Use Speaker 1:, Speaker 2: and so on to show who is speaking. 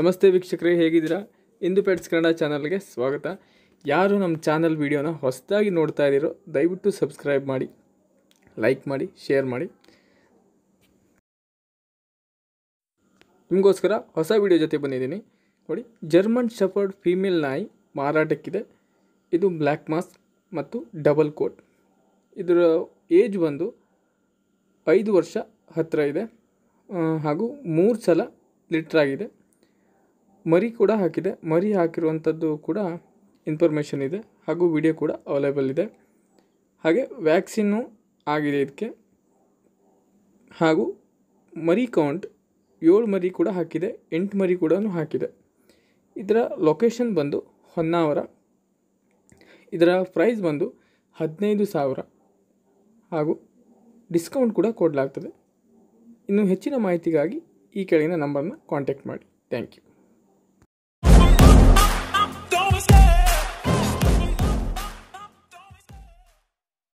Speaker 1: ನಮಸ್ತೆ ವೀಕ್ಷಕರೇ ಹೇಗಿದ್ದೀರಾ ಇಂದು ಪೆಟ್ಸ್ ಕನ್ನಡ ಚಾನಲ್ಗೆ ಸ್ವಾಗತ ಯಾರು ನಮ್ಮ ಚಾನಲ್ ವೀಡಿಯೋನ ಹೊಸದಾಗಿ ನೋಡ್ತಾ ಇದ್ದೀರೋ ದಯವಿಟ್ಟು ಸಬ್ಸ್ಕ್ರೈಬ್ ಮಾಡಿ ಲೈಕ್ ಮಾಡಿ ಶೇರ್ ಮಾಡಿ ನಿಮಗೋಸ್ಕರ ಹೊಸ ವೀಡಿಯೋ ಜೊತೆ ಬಂದಿದ್ದೀನಿ ನೋಡಿ ಜರ್ಮನ್ ಶಫರ್ಡ್ ಫೀಮೇಲ್ ನಾಯಿ ಮಾರಾಟಕ್ಕಿದೆ ಇದು ಬ್ಲ್ಯಾಕ್ ಮಾಸ್ಕ್ ಮತ್ತು ಡಬಲ್ ಕೋಟ್ ಇದರ ಏಜ್ ಬಂದು ಐದು ವರ್ಷ ಹತ್ತಿರ ಇದೆ ಹಾಗೂ ಮೂರು ಸಲ ಲಿಟ್ರಾಗಿದೆ ಮರಿ ಕೂಡ ಹಾಕಿದೆ ಮರಿ ಹಾಕಿರುವಂಥದ್ದು ಕೂಡ ಇನ್ಫಾರ್ಮೇಷನ್ ಇದೆ ಹಾಗೂ ವಿಡಿಯೋ ಕೂಡ ಅವೈಲೇಬಲ್ ಇದೆ ಹಾಗೆ ವ್ಯಾಕ್ಸಿನ್ನು ಆಗಿದೆ ಇದಕ್ಕೆ ಹಾಗೂ ಮರಿ ಕೌಂಟ್ ಏಳು ಮರಿ ಕೂಡ ಹಾಕಿದೆ ಎಂಟು ಮರಿ ಕೂಡ ಹಾಕಿದೆ ಇದರ ಲೊಕೇಶನ್ ಬಂದು ಹೊನ್ನಾವರ ಇದರ ಪ್ರೈಸ್ ಬಂದು ಹದಿನೈದು ಸಾವಿರ ಹಾಗೂ ಡಿಸ್ಕೌಂಟ್ ಕೂಡ ಕೊಡಲಾಗ್ತದೆ ಇನ್ನು ಹೆಚ್ಚಿನ ಮಾಹಿತಿಗಾಗಿ ಈ ಕೆಳಗಿನ ನಂಬರ್ನ ಕಾಂಟ್ಯಾಕ್ಟ್ ಮಾಡಿ ಥ್ಯಾಂಕ್ ಯು